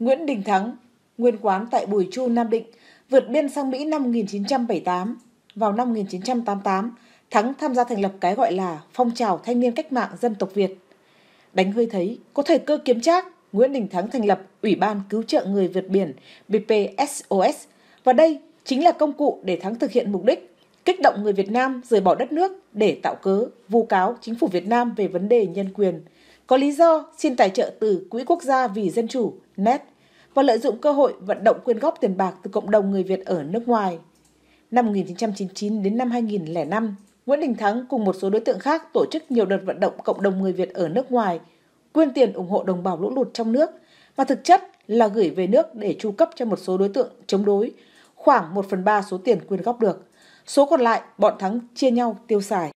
Nguyễn Đình Thắng, nguyên quán tại Bùi Chu, Nam Định, vượt biên sang Mỹ năm 1978. Vào năm 1988, Thắng tham gia thành lập cái gọi là phong trào thanh niên cách mạng dân tộc Việt. Đánh hơi thấy, có thời cơ kiếm trác, Nguyễn Đình Thắng thành lập Ủy ban Cứu trợ Người Vượt Biển BPSOS và đây chính là công cụ để Thắng thực hiện mục đích kích động người Việt Nam rời bỏ đất nước để tạo cớ vu cáo chính phủ Việt Nam về vấn đề nhân quyền – có lý do xin tài trợ từ Quỹ Quốc gia vì Dân chủ NET và lợi dụng cơ hội vận động quyên góp tiền bạc từ cộng đồng người Việt ở nước ngoài. Năm 1999 đến năm 2005, Nguyễn Đình Thắng cùng một số đối tượng khác tổ chức nhiều đợt vận động cộng đồng người Việt ở nước ngoài, quyên tiền ủng hộ đồng bào lũ lụt trong nước, mà thực chất là gửi về nước để tru cấp cho một số đối tượng chống đối, khoảng 1 phần 3 số tiền quyên góp được. Số còn lại bọn Thắng chia nhau tiêu xài.